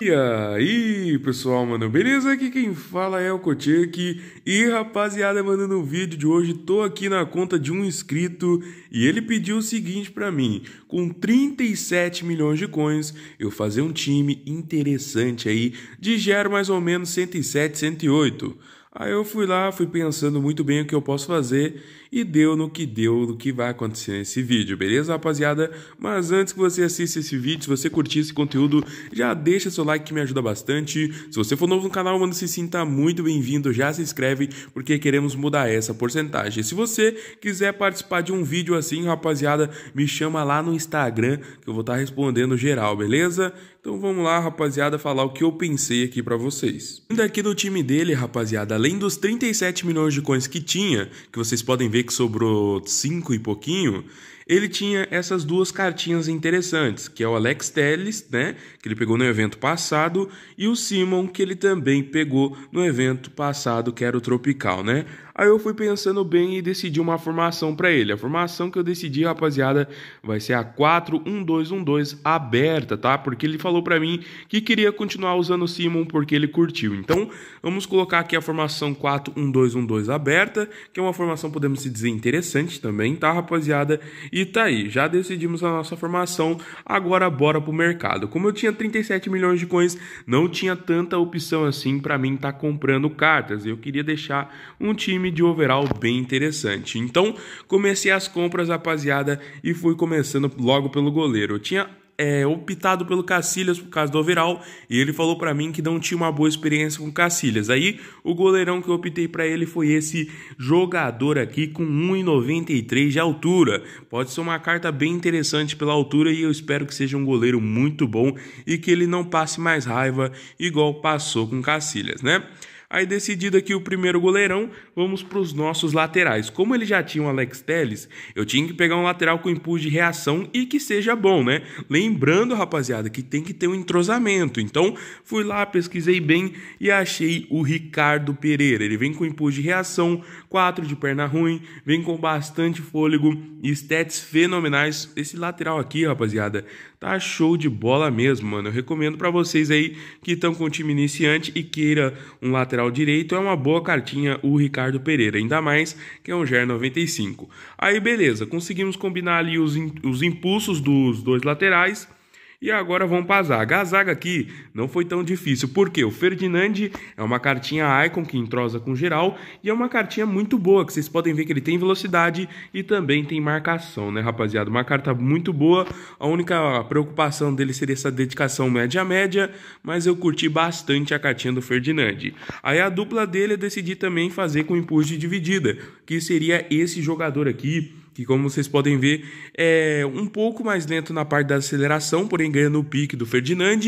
E aí, pessoal, mano, beleza? Aqui quem fala é o Kotick. E rapaziada, mandando o um vídeo de hoje, tô aqui na conta de um inscrito e ele pediu o seguinte para mim: com 37 milhões de coins, eu fazer um time interessante aí de gero mais ou menos 107, 108. Aí eu fui lá, fui pensando muito bem o que eu posso fazer e deu no que deu no que vai acontecer nesse vídeo, beleza, rapaziada? Mas antes que você assista esse vídeo, se você curtir esse conteúdo, já deixa seu like que me ajuda bastante. Se você for novo no canal, mano, se sinta tá muito bem-vindo, já se inscreve porque queremos mudar essa porcentagem. Se você quiser participar de um vídeo assim, rapaziada, me chama lá no Instagram que eu vou estar tá respondendo geral, beleza? Então vamos lá, rapaziada, falar o que eu pensei aqui para vocês. Daqui do time dele, rapaziada, além dos 37 milhões de coins que tinha, que vocês podem ver vê que sobrou cinco e pouquinho, ele tinha essas duas cartinhas interessantes, que é o Alex Telles, né, que ele pegou no evento passado, e o Simon, que ele também pegou no evento passado, que era o Tropical, né? Aí eu fui pensando bem e decidi uma formação para ele. A formação que eu decidi, rapaziada, vai ser a 4-1-2-1-2 aberta, tá? Porque ele falou para mim que queria continuar usando o Simon porque ele curtiu. Então, vamos colocar aqui a formação 4-1-2-1-2 aberta, que é uma formação, podemos dizer, interessante também, tá, rapaziada? E e tá aí, já decidimos a nossa formação, agora bora pro mercado. Como eu tinha 37 milhões de coins, não tinha tanta opção assim para mim estar tá comprando cartas. Eu queria deixar um time de overall bem interessante. Então, comecei as compras, rapaziada, e fui começando logo pelo goleiro. Eu tinha é, optado pelo Cacilhas por causa do overall e ele falou para mim que não tinha uma boa experiência com Cacilhas. Aí o goleirão que eu optei para ele foi esse jogador aqui com 1,93 de altura. Pode ser uma carta bem interessante pela altura e eu espero que seja um goleiro muito bom e que ele não passe mais raiva igual passou com Cacilhas, né? Aí decidido aqui o primeiro goleirão, vamos para os nossos laterais. Como ele já tinha o Alex Telles, eu tinha que pegar um lateral com impulso de reação e que seja bom, né? Lembrando, rapaziada, que tem que ter um entrosamento. Então, fui lá, pesquisei bem e achei o Ricardo Pereira. Ele vem com impulso de reação, 4 de perna ruim, vem com bastante fôlego, stats fenomenais. Esse lateral aqui, rapaziada, tá show de bola mesmo, mano. Eu recomendo para vocês aí que estão com o time iniciante e queira um lateral direito, é uma boa cartinha o Ricardo Pereira, ainda mais que é um GER 95. Aí beleza, conseguimos combinar ali os, in, os impulsos dos dois laterais e agora vamos para a zaga. A zaga aqui não foi tão difícil, porque o Ferdinand é uma cartinha Icon que entrosa com geral e é uma cartinha muito boa, que vocês podem ver que ele tem velocidade e também tem marcação, né, rapaziada? Uma carta muito boa. A única preocupação dele seria essa dedicação média-média, mas eu curti bastante a cartinha do Ferdinand. Aí a dupla dele eu é decidi também fazer com impulso de dividida, que seria esse jogador aqui que como vocês podem ver é um pouco mais lento na parte da aceleração, porém ganha no pique do Ferdinand.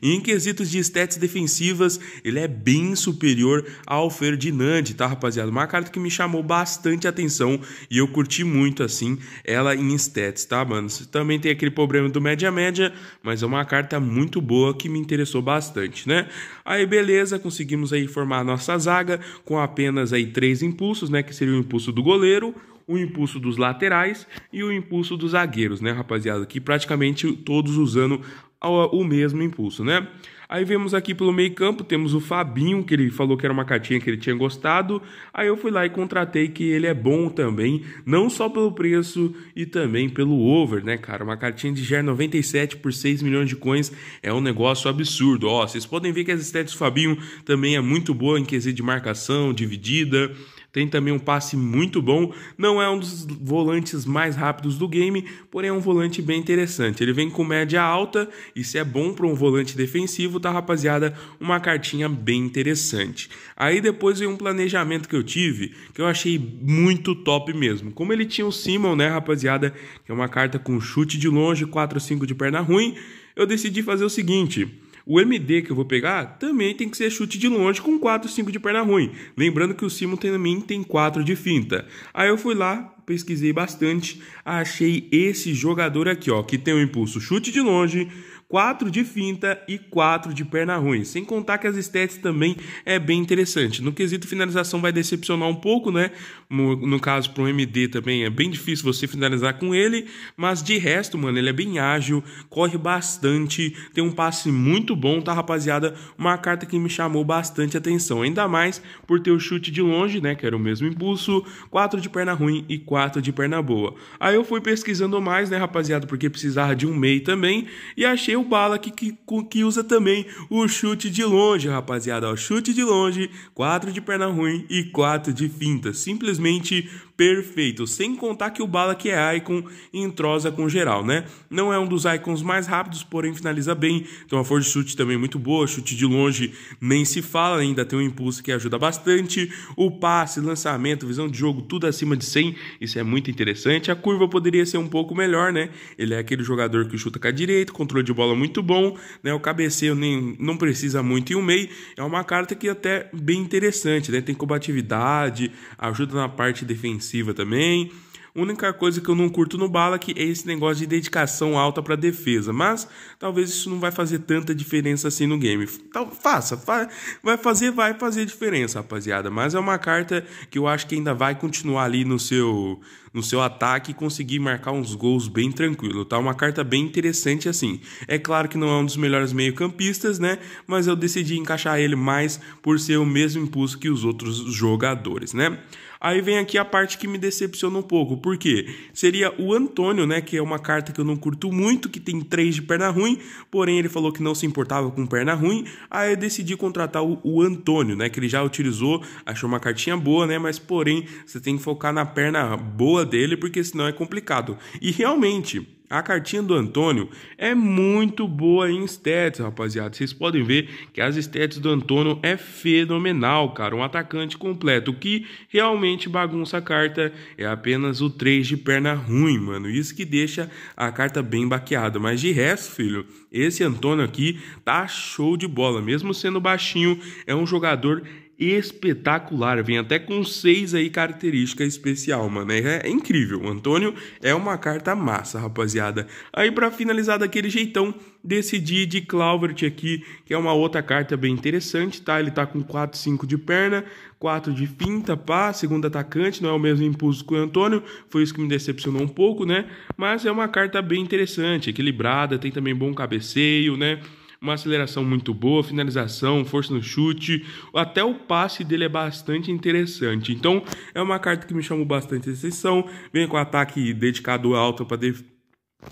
E em quesitos de stats defensivas, ele é bem superior ao Ferdinand, tá rapaziada? Uma carta que me chamou bastante atenção e eu curti muito assim ela em stats, tá mano? Também tem aquele problema do média-média, mas é uma carta muito boa que me interessou bastante, né? Aí beleza, conseguimos aí formar a nossa zaga com apenas aí três impulsos, né? Que seria o impulso do goleiro, o impulso dos laterais e o impulso dos zagueiros, né, rapaziada? Que praticamente todos usando o mesmo impulso, né? Aí vemos aqui pelo meio campo, temos o Fabinho, que ele falou que era uma cartinha que ele tinha gostado. Aí eu fui lá e contratei que ele é bom também, não só pelo preço e também pelo over, né, cara? Uma cartinha de GER 97 por 6 milhões de coins é um negócio absurdo. Ó, vocês podem ver que as estéticas do Fabinho também é muito boa em quesito de marcação, dividida, tem também um passe muito bom. Não é um dos volantes mais rápidos do game, porém é um volante bem interessante. Ele vem com média alta e se é bom para um volante defensivo, tá rapaziada, uma cartinha bem interessante. Aí depois vem um planejamento que eu tive que eu achei muito top mesmo. Como ele tinha o Simon, né, rapaziada, que é uma carta com chute de longe, 4 5 de perna ruim, eu decidi fazer o seguinte, o MD que eu vou pegar também tem que ser chute de longe com 4, 5 de perna ruim. Lembrando que o Simon também tem 4 de finta. Aí eu fui lá, pesquisei bastante, achei esse jogador aqui, ó, que tem o um impulso chute de longe, 4 de finta e 4 de perna ruim. Sem contar que as estéticas também é bem interessante. No quesito finalização vai decepcionar um pouco, né? no caso para MD também é bem difícil você finalizar com ele, mas de resto, mano, ele é bem ágil, corre bastante, tem um passe muito bom, tá, rapaziada? Uma carta que me chamou bastante atenção, ainda mais por ter o chute de longe, né, que era o mesmo impulso, 4 de perna ruim e 4 de perna boa. Aí eu fui pesquisando mais, né, rapaziada, porque precisava de um meio também, e achei o Bala que, que, que usa também o chute de longe, rapaziada, o chute de longe, 4 de perna ruim e 4 de finta, simplesmente simplesmente perfeito. Sem contar que o que é Icon entrosa com geral, né? Não é um dos Icons mais rápidos, porém finaliza bem. Então a força de chute também é muito boa, chute de longe nem se fala, ainda tem um impulso que ajuda bastante. O passe, lançamento, visão de jogo, tudo acima de 100, isso é muito interessante. A curva poderia ser um pouco melhor, né? Ele é aquele jogador que chuta com a direita, controle de bola muito bom, né? O cabeceio nem, não precisa muito e o meio é uma carta que é até bem interessante, né? Tem combatividade, ajuda na parte defensiva ofensiva também. Única coisa que eu não curto no Balak é, é esse negócio de dedicação alta para defesa, mas talvez isso não vai fazer tanta diferença assim no game. Então, faça, fa vai fazer, vai fazer diferença, rapaziada, mas é uma carta que eu acho que ainda vai continuar ali no seu no seu ataque e conseguir marcar uns gols bem tranquilo, tá? Uma carta bem interessante assim. É claro que não é um dos melhores meio-campistas, né? Mas eu decidi encaixar ele mais por ser o mesmo impulso que os outros jogadores, né? Aí vem aqui a parte que me decepciona um pouco. Por quê? Seria o Antônio, né? Que é uma carta que eu não curto muito, que tem três de perna ruim, porém ele falou que não se importava com perna ruim. Aí eu decidi contratar o, o Antônio, né? Que ele já utilizou, achou uma cartinha boa, né? Mas porém, você tem que focar na perna boa dele, porque senão é complicado. E realmente. A cartinha do Antônio é muito boa em estética, rapaziada. Vocês podem ver que as estéticas do Antônio é fenomenal, cara. Um atacante completo. O que realmente bagunça a carta é apenas o 3 de perna ruim, mano. Isso que deixa a carta bem baqueada. Mas de resto, filho, esse Antônio aqui tá show de bola. Mesmo sendo baixinho, é um jogador espetacular. Vem até com seis aí característica especial, mano. É, é incrível. O Antônio é uma carta massa, rapaziada. Aí para finalizar daquele jeitão, decidi de Clauvert aqui, que é uma outra carta bem interessante, tá? Ele tá com 4, 5 de perna, 4 de finta, pá, segundo atacante, não é o mesmo impulso que o Antônio, foi isso que me decepcionou um pouco, né? Mas é uma carta bem interessante, equilibrada, tem também bom cabeceio, né? uma aceleração muito boa, finalização, força no chute, até o passe dele é bastante interessante. Então, é uma carta que me chamou bastante atenção. Vem com ataque dedicado alto para def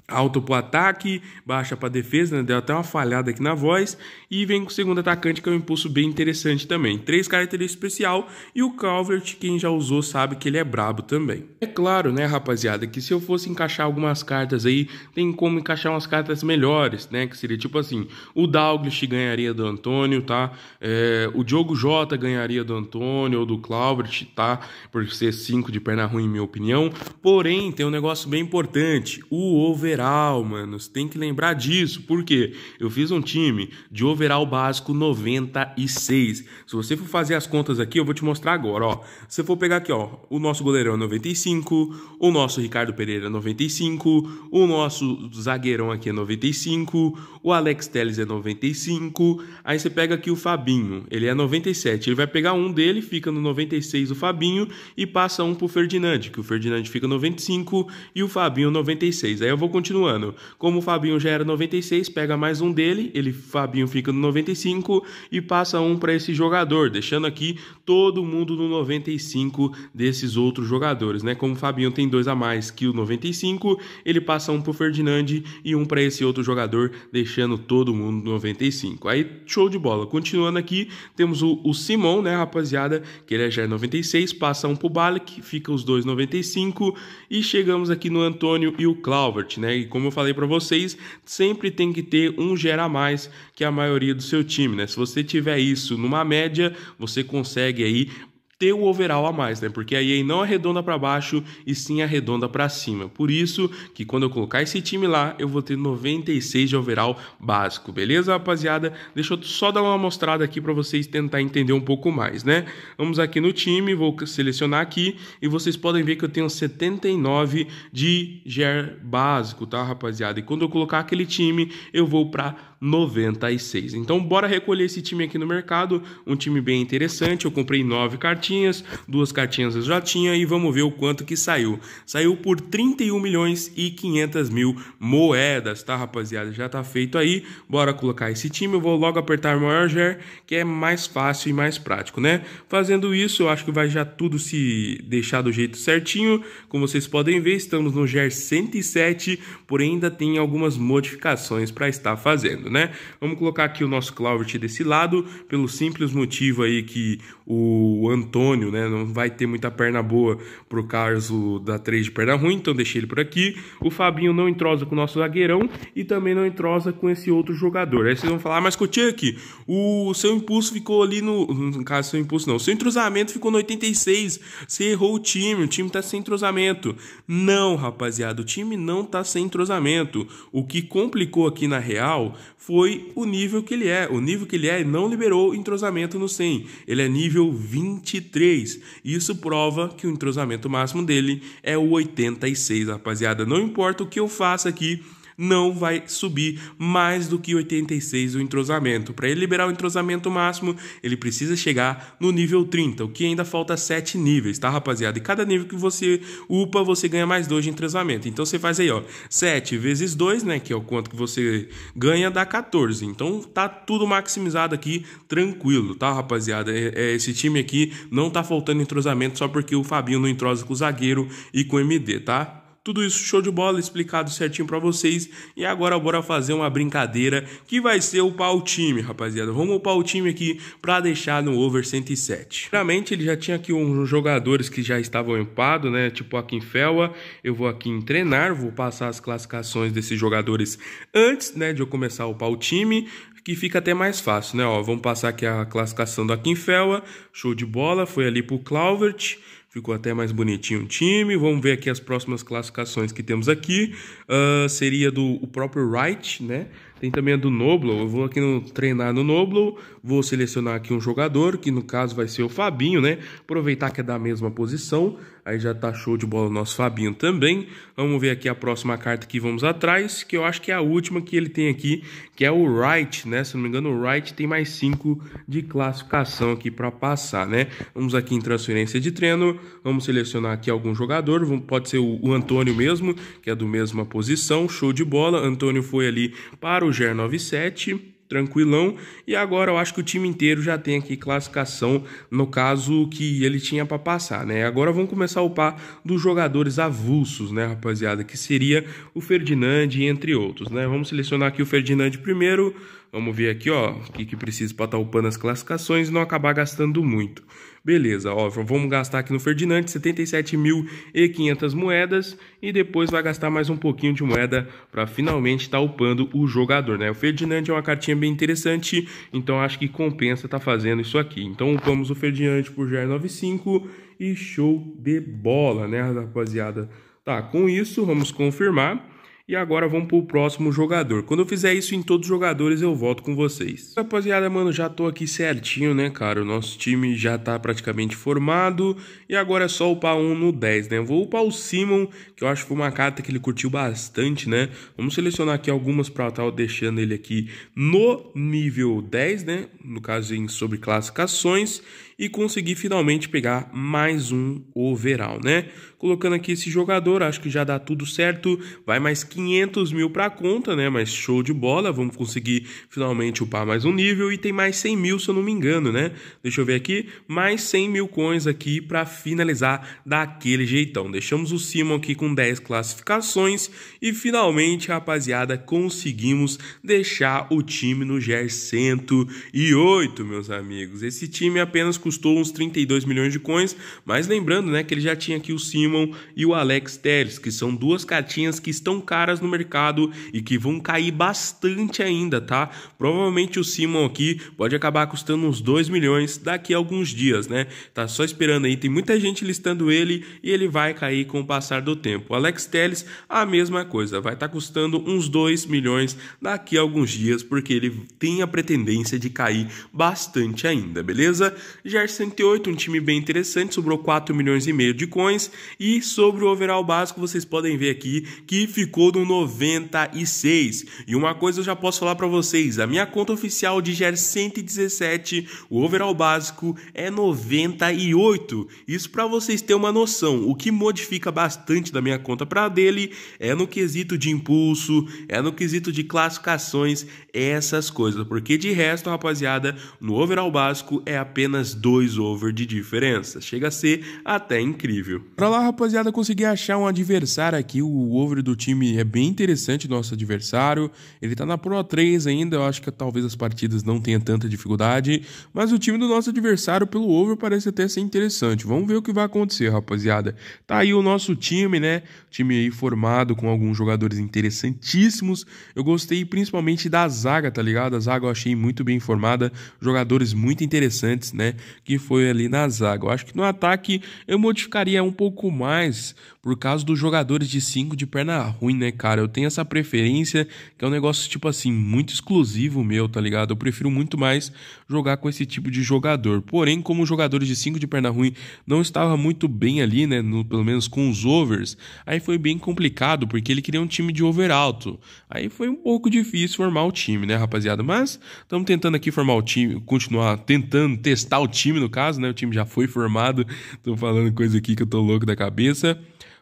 alto para ataque, baixa para defesa, né? deu até uma falhada aqui na voz, e vem com o segundo atacante, que é um impulso bem interessante também. Três características especial, e o Calvert, quem já usou, sabe que ele é brabo também. É claro, né, rapaziada, que se eu fosse encaixar algumas cartas aí, tem como encaixar umas cartas melhores, né, que seria tipo assim, o Douglas ganharia do Antônio, tá? É, o Diogo Jota ganharia do Antônio ou do Calvert, tá? Por ser cinco de perna ruim, em minha opinião. Porém, tem um negócio bem importante, o Ovo overall, mano. Você tem que lembrar disso. Por quê? Eu fiz um time de overall básico 96. Se você for fazer as contas aqui, eu vou te mostrar agora, ó. Se você for pegar aqui, ó, o nosso goleirão é 95, o nosso Ricardo Pereira é 95, o nosso zagueirão aqui é 95, o Alex Telles é 95, aí você pega aqui o Fabinho, ele é 97, ele vai pegar um dele, fica no 96 o Fabinho e passa um pro Ferdinand, que o Ferdinand fica 95 e o Fabinho 96. Aí eu vou continuando. Como o Fabinho já era 96, pega mais um dele, ele Fabinho fica no 95 e passa um para esse jogador, deixando aqui todo mundo no 95 desses outros jogadores, né? Como o Fabinho tem dois a mais que o 95, ele passa um pro Ferdinand e um para esse outro jogador, deixando ano todo mundo 95. Aí, show de bola. Continuando aqui, temos o, o Simon, né, rapaziada, que ele é 96, passa um pro Balik fica os dois 95 e chegamos aqui no Antônio e o Clauvert, né? E como eu falei para vocês, sempre tem que ter um gera a mais que a maioria do seu time, né? Se você tiver isso numa média, você consegue aí ter o overall a mais, né? Porque a EA não arredonda para baixo e sim arredonda para cima. Por isso que quando eu colocar esse time lá, eu vou ter 96 de overall básico, beleza, rapaziada? Deixa eu só dar uma mostrada aqui para vocês tentar entender um pouco mais, né? Vamos aqui no time, vou selecionar aqui e vocês podem ver que eu tenho 79 de GER básico, tá, rapaziada? E quando eu colocar aquele time, eu vou para 96. Então bora recolher esse time aqui no mercado, um time bem interessante. Eu comprei nove cartinhas, duas cartinhas eu já tinha e vamos ver o quanto que saiu. Saiu por 31 milhões e 500 mil moedas, tá rapaziada? Já tá feito aí. Bora colocar esse time, eu vou logo apertar maior ger, que é mais fácil e mais prático, né? Fazendo isso, eu acho que vai já tudo se deixar do jeito certinho. Como vocês podem ver, estamos no ger 107, porém ainda tem algumas modificações para estar fazendo né? Vamos colocar aqui o nosso Clauvet desse lado, pelo simples motivo aí que o Antônio, né, não vai ter muita perna boa pro caso da 3 de perna ruim, então deixei ele por aqui. O Fabinho não entrosa com o nosso zagueirão e também não entrosa com esse outro jogador. Aí vocês vão falar, ah, mas Kotiak, o seu impulso ficou ali no, no caso seu impulso não, seu entrosamento ficou no 86. Você errou o time, o time tá sem entrosamento. Não, rapaziada, o time não tá sem entrosamento. O que complicou aqui na Real foi o nível que ele é. O nível que ele é não liberou entrosamento no 100. Ele é nível 23. Isso prova que o entrosamento máximo dele é o 86, rapaziada. Não importa o que eu faça aqui, não vai subir mais do que 86 o entrosamento. Para ele liberar o entrosamento máximo, ele precisa chegar no nível 30, o que ainda falta 7 níveis, tá, rapaziada? E cada nível que você upa, você ganha mais 2 de entrosamento. Então você faz aí, ó, 7 vezes 2, né, que é o quanto que você ganha, dá 14. Então tá tudo maximizado aqui, tranquilo, tá, rapaziada? É, é, esse time aqui não tá faltando entrosamento só porque o Fabinho não entrosa com o zagueiro e com o MD, tá? Tudo isso show de bola, explicado certinho para vocês. E agora bora fazer uma brincadeira que vai ser o pau time, rapaziada. Vamos upar o time aqui para deixar no over 107. Primeiramente, ele já tinha aqui uns jogadores que já estavam empados, né? Tipo aqui em Felwa, eu vou aqui em treinar, vou passar as classificações desses jogadores antes, né, de eu começar a upar o time que fica até mais fácil, né? Ó, vamos passar aqui a classificação do Akinfewa, show de bola, foi ali pro Clauvert, ficou até mais bonitinho o time. Vamos ver aqui as próximas classificações que temos aqui. Uh, seria do o próprio Wright, né? Tem também a do Noblo. Eu vou aqui no treinar no Noblo, vou selecionar aqui um jogador, que no caso vai ser o Fabinho, né? Aproveitar que é da mesma posição. Aí já tá show de bola o nosso Fabinho também. Vamos ver aqui a próxima carta que vamos atrás, que eu acho que é a última que ele tem aqui, que é o Wright, né? Se não me engano, o Wright tem mais 5 de classificação aqui para passar, né? Vamos aqui em transferência de treino, vamos selecionar aqui algum jogador, pode ser o Antônio mesmo, que é do mesma posição, show de bola. Antônio foi ali para o GER 97 tranquilão. E agora eu acho que o time inteiro já tem aqui classificação no caso que ele tinha para passar, né? Agora vamos começar o par dos jogadores avulsos, né, rapaziada? Que seria o Ferdinand, entre outros, né? Vamos selecionar aqui o Ferdinand primeiro. Vamos ver aqui, ó, o que, que precisa para estar tá upando as classificações e não acabar gastando muito. Beleza, ó, vamos gastar aqui no Ferdinand 77.500 moedas e depois vai gastar mais um pouquinho de moeda para finalmente estar tá upando o jogador, né? O Ferdinand é uma cartinha bem interessante, então acho que compensa estar tá fazendo isso aqui. Então upamos o Ferdinand por GR95 e show de bola, né, rapaziada? Tá, com isso, vamos confirmar. E agora vamos pro próximo jogador. Quando eu fizer isso em todos os jogadores, eu volto com vocês. Rapaziada, mano, já tô aqui certinho, né, cara? O nosso time já tá praticamente formado. E agora é só upar um no 10, né? Vou upar o Simon, que eu acho que foi uma carta que ele curtiu bastante, né? Vamos selecionar aqui algumas pra estar deixando ele aqui no nível 10, né? No caso, em sobre classificações e conseguir finalmente pegar mais um overall, né? Colocando aqui esse jogador, acho que já dá tudo certo. Vai mais 500 mil para conta, né? Mas show de bola, vamos conseguir finalmente upar mais um nível. E tem mais 100 mil, se eu não me engano, né? Deixa eu ver aqui, mais 100 mil coins aqui para finalizar daquele jeitão. Deixamos o Simon aqui com 10 classificações e finalmente, rapaziada, conseguimos deixar o time no GER 108, meus amigos. Esse time é apenas com custou uns 32 milhões de coins, mas lembrando né, que ele já tinha aqui o Simon e o Alex Teles, que são duas cartinhas que estão caras no mercado e que vão cair bastante ainda, tá? Provavelmente o Simon aqui pode acabar custando uns 2 milhões daqui a alguns dias, né? Tá só esperando aí, tem muita gente listando ele e ele vai cair com o passar do tempo. O Alex Teles a mesma coisa, vai estar tá custando uns 2 milhões daqui a alguns dias, porque ele tem a pretendência de cair bastante ainda, beleza? Já Jar 108, um time bem interessante, sobrou 4 milhões e meio de coins. E sobre o overall básico, vocês podem ver aqui que ficou no 96. E uma coisa eu já posso falar para vocês, a minha conta oficial de Jar 117, o overall básico é 98. Isso para vocês terem uma noção, o que modifica bastante da minha conta para dele é no quesito de impulso, é no quesito de classificações, essas coisas. Porque de resto, rapaziada, no overall básico é apenas 2 2 over de diferença. Chega a ser até incrível. Pra lá, rapaziada, consegui achar um adversário aqui. O over do time é bem interessante, nosso adversário. Ele tá na Pro 3 ainda. Eu acho que talvez as partidas não tenham tanta dificuldade. Mas o time do nosso adversário, pelo over, parece até ser interessante. Vamos ver o que vai acontecer, rapaziada. Tá aí o nosso time, né? Time aí formado com alguns jogadores interessantíssimos. Eu gostei principalmente da zaga, tá ligado? A zaga eu achei muito bem formada. Jogadores muito interessantes, né? que foi ali na zaga. Eu acho que no ataque eu modificaria um pouco mais por causa dos jogadores de 5 de perna ruim, né, cara? Eu tenho essa preferência que é um negócio, tipo assim, muito exclusivo meu, tá ligado? Eu prefiro muito mais jogar com esse tipo de jogador. Porém, como os jogadores de 5 de perna ruim não estava muito bem ali, né, no, pelo menos com os overs, aí foi bem complicado porque ele queria um time de over alto. Aí foi um pouco difícil formar o time, né, rapaziada? Mas estamos tentando aqui formar o time, continuar tentando testar o time time, no caso, né? O time já foi formado. Tô falando coisa aqui que eu tô louco da cabeça.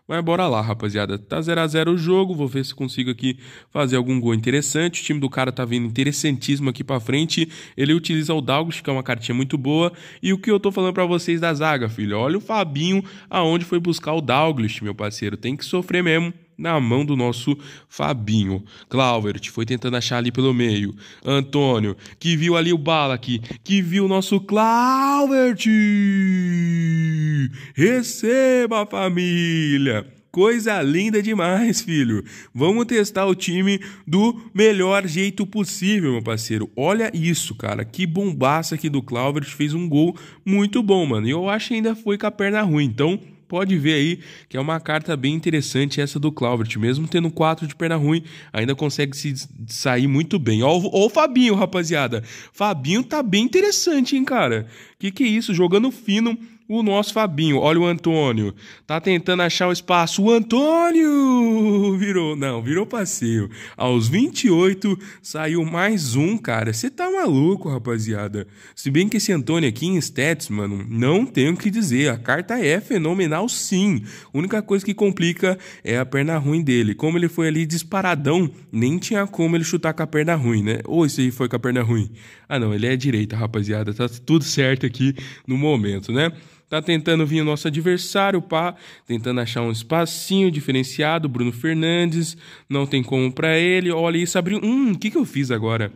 Mas bora lá, rapaziada. Tá 0 a 0 o jogo. Vou ver se consigo aqui fazer algum gol interessante. O time do cara tá vindo interessantíssimo aqui para frente. Ele utiliza o Dalgos, que é uma cartinha muito boa. E o que eu tô falando para vocês da zaga, filho? Olha o Fabinho aonde foi buscar o Dalgos, meu parceiro. Tem que sofrer mesmo na mão do nosso Fabinho. Clauvert foi tentando achar ali pelo meio. Antônio, que viu ali o Balak, que viu o nosso Clauvert. Receba, família! Coisa linda demais, filho. Vamos testar o time do melhor jeito possível, meu parceiro. Olha isso, cara. Que bombaça aqui do Clauvert. Fez um gol muito bom, mano. E eu acho que ainda foi com a perna ruim. Então, pode ver aí que é uma carta bem interessante essa do Claubert. Mesmo tendo quatro de perna ruim, ainda consegue se sair muito bem. Ó, ó o Fabinho, rapaziada. Fabinho tá bem interessante, hein, cara? Que que é isso? Jogando fino o nosso Fabinho. Olha o Antônio. Tá tentando achar o espaço. O Antônio! Virou, não, virou passeio. Aos 28 saiu mais um, cara. Você tá maluco, rapaziada. Se bem que esse Antônio aqui em stats, mano, não tenho o que dizer. A carta é fenomenal, sim. A única coisa que complica é a perna ruim dele. Como ele foi ali disparadão, nem tinha como ele chutar com a perna ruim, né? Ou isso aí foi com a perna ruim? Ah, não, ele é direita, rapaziada. Tá tudo certo aqui no momento, né? Tá tentando vir o nosso adversário, pá, tentando achar um espacinho diferenciado. Bruno Fernandes, não tem como para ele. Olha isso, abriu. Hum, o que, que eu fiz agora?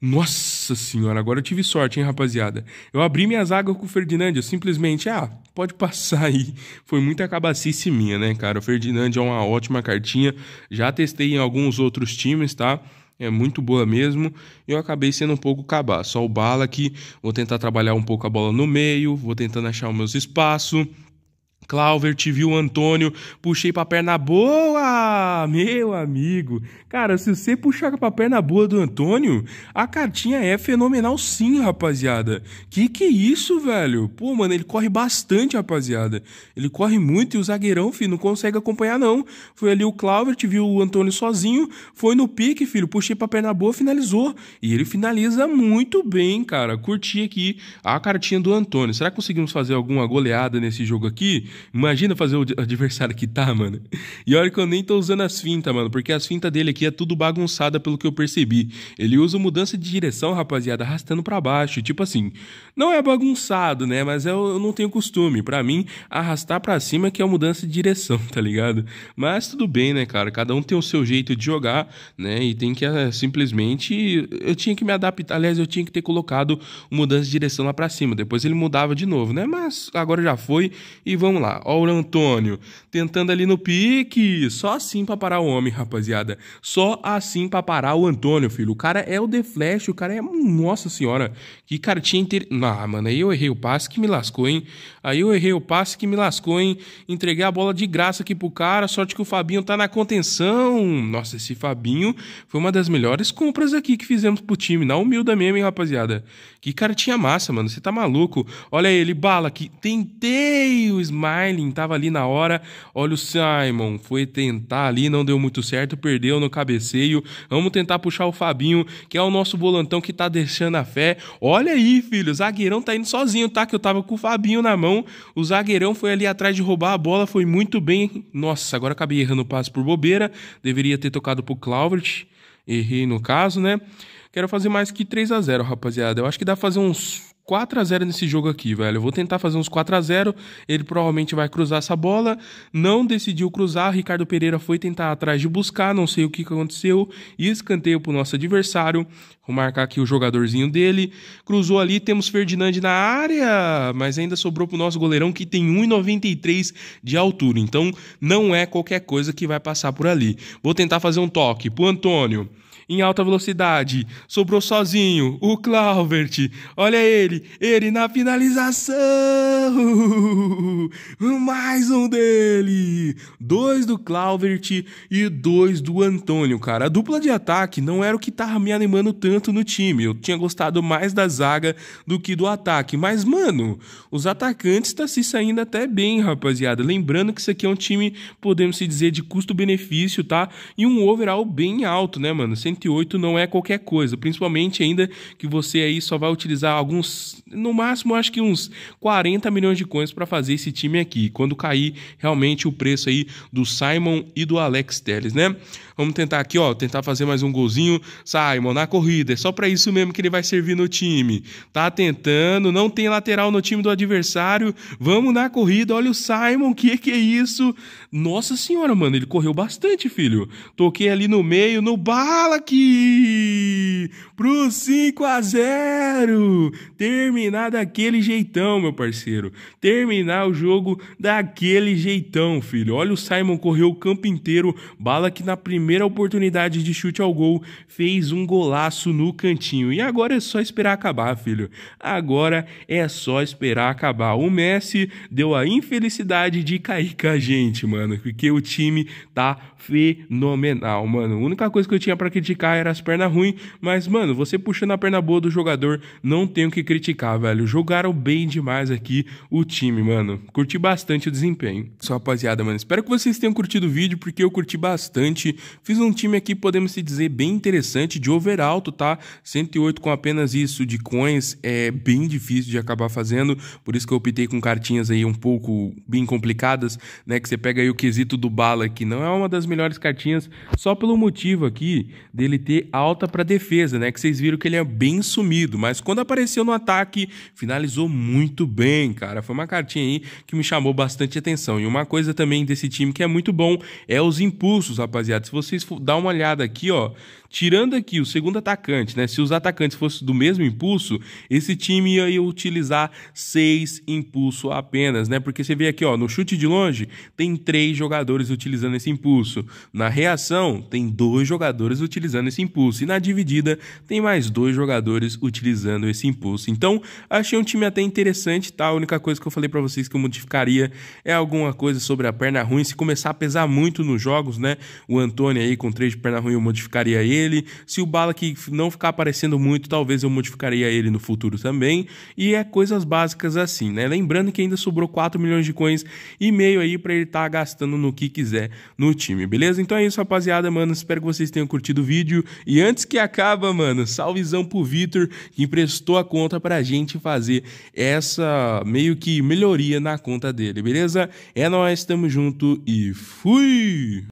Nossa senhora, agora eu tive sorte, hein, rapaziada? Eu abri minha zaga com o Ferdinand, eu simplesmente, ah, pode passar aí. Foi muita cabacice minha, né, cara? O Ferdinand é uma ótima cartinha. Já testei em alguns outros times, tá? é muito boa mesmo. eu acabei sendo um pouco cabá. Só o bala aqui, vou tentar trabalhar um pouco a bola no meio, vou tentando achar o meu espaço. Clauver, te viu Antônio, puxei pra perna boa, meu amigo. Cara, se você puxar pra perna boa do Antônio, a cartinha é fenomenal sim, rapaziada. Que que é isso, velho? Pô, mano, ele corre bastante, rapaziada. Ele corre muito e o zagueirão, filho, não consegue acompanhar não. Foi ali o Clauver, te viu o Antônio sozinho, foi no pique, filho, puxei pra perna boa, finalizou. E ele finaliza muito bem, cara. Curti aqui a cartinha do Antônio. Será que conseguimos fazer alguma goleada nesse jogo aqui? Imagina fazer o adversário que tá, mano. E olha que eu nem tô usando as fintas, mano, porque as fintas dele aqui é tudo bagunçada pelo que eu percebi. Ele usa mudança de direção, rapaziada, arrastando para baixo. Tipo assim, não é bagunçado, né? Mas eu, é eu não tenho costume. Para mim, arrastar para cima que é mudança de direção, tá ligado? Mas tudo bem, né, cara? Cada um tem o seu jeito de jogar, né? E tem que é, simplesmente. Eu tinha que me adaptar. Aliás, eu tinha que ter colocado mudança de direção lá pra cima. Depois ele mudava de novo, né? Mas agora já foi e vamos lá lá, ó o Antônio, tentando ali no pique. Só assim pra parar o homem, rapaziada. Só assim pra parar o Antônio, filho. O cara é o The Flash, o cara é. Nossa senhora, que cartinha inter. Ah, mano, aí eu errei o passe que me lascou, hein? Aí eu errei o passe que me lascou, hein? Entreguei a bola de graça aqui pro cara, sorte que o Fabinho tá na contenção. Nossa, esse Fabinho foi uma das melhores compras aqui que fizemos pro time, na humilda mesmo, hein, rapaziada? Que cartinha massa, mano, você tá maluco. Olha aí, ele bala aqui, tentei o Smart Carlin estava ali na hora. Olha o Simon, foi tentar ali, não deu muito certo, perdeu no cabeceio. Vamos tentar puxar o Fabinho, que é o nosso volantão que tá deixando a fé. Olha aí, filho, o zagueirão tá indo sozinho, tá? Que eu tava com o Fabinho na mão. O zagueirão foi ali atrás de roubar a bola, foi muito bem. Nossa, agora acabei errando o passe por bobeira. Deveria ter tocado pro Clauvert. Errei no caso, né? Quero fazer mais que 3 a 0 rapaziada. Eu acho que dá pra fazer uns 4 a 0 nesse jogo aqui, velho. Eu vou tentar fazer uns 4 a 0 Ele provavelmente vai cruzar essa bola. Não decidiu cruzar. Ricardo Pereira foi tentar atrás de buscar. Não sei o que aconteceu. Escanteio pro nosso adversário. Vou marcar aqui o jogadorzinho dele. Cruzou ali. Temos Ferdinand na área. Mas ainda sobrou pro nosso goleirão que tem 1,93 de altura. Então não é qualquer coisa que vai passar por ali. Vou tentar fazer um toque pro Antônio em alta velocidade. Sobrou sozinho o Clauvert. Olha ele, ele na finalização. Mais um dele. Dois do Clauvert e dois do Antônio, cara. A dupla de ataque não era o que tava me animando tanto no time. Eu tinha gostado mais da zaga do que do ataque. Mas, mano, os atacantes tá se saindo até bem, rapaziada. Lembrando que isso aqui é um time, podemos se dizer, de custo-benefício, tá? E um overall bem alto, né, mano? 108 não é qualquer coisa, principalmente ainda que você aí só vai utilizar alguns, no máximo acho que uns 40 milhões de coins para fazer esse time aqui, quando cair realmente o preço aí do Simon e do Alex Telles, né? Vamos tentar aqui, ó, tentar fazer mais um golzinho. Simon, na corrida, é só para isso mesmo que ele vai servir no time. Tá tentando, não tem lateral no time do adversário. Vamos na corrida, olha o Simon, que que é isso? Nossa senhora, mano, ele correu bastante, filho. Toquei ali no meio, no Balak! Pro 5 a 0. Terminar daquele jeitão, meu parceiro. Terminar o jogo daquele jeitão, filho. Olha o Simon correu o campo inteiro, Balak na primeira primeira oportunidade de chute ao gol, fez um golaço no cantinho. E agora é só esperar acabar, filho. Agora é só esperar acabar. O Messi deu a infelicidade de cair com a gente, mano, porque o time tá fenomenal, mano. A única coisa que eu tinha para criticar era as pernas ruins, mas, mano, você puxando a perna boa do jogador, não tenho que criticar, velho. Jogaram bem demais aqui o time, mano. Curti bastante o desempenho. Só rapaziada, mano, espero que vocês tenham curtido o vídeo, porque eu curti bastante. Fiz um time aqui, podemos se dizer, bem interessante de over alto, tá? 108 com apenas isso de coins é bem difícil de acabar fazendo, por isso que eu optei com cartinhas aí um pouco bem complicadas, né? Que você pega aí o quesito do Bala, que não é uma das melhores cartinhas, só pelo motivo aqui dele ter alta para defesa, né? Que vocês viram que ele é bem sumido, mas quando apareceu no ataque, finalizou muito bem, cara. Foi uma cartinha aí que me chamou bastante atenção. E uma coisa também desse time que é muito bom é os impulsos, rapaziada. Se você vocês dar uma olhada aqui, ó, Tirando aqui o segundo atacante, né? Se os atacantes fossem do mesmo impulso, esse time ia utilizar seis impulso apenas, né? Porque você vê aqui, ó, no chute de longe tem três jogadores utilizando esse impulso, na reação tem dois jogadores utilizando esse impulso e na dividida tem mais dois jogadores utilizando esse impulso. Então achei um time até interessante, tá? A única coisa que eu falei para vocês que eu modificaria é alguma coisa sobre a perna ruim. Se começar a pesar muito nos jogos, né? O Antônio aí com três de perna ruim eu modificaria ele ele. Se o que não ficar aparecendo muito, talvez eu modificaria ele no futuro também. E é coisas básicas assim, né? Lembrando que ainda sobrou 4 milhões de coins e meio aí para ele estar tá gastando no que quiser no time, beleza? Então é isso, rapaziada, mano. Espero que vocês tenham curtido o vídeo. E antes que acaba, mano, salvezão pro Vitor, que emprestou a conta pra gente fazer essa meio que melhoria na conta dele, beleza? É nóis, tamo junto e fui!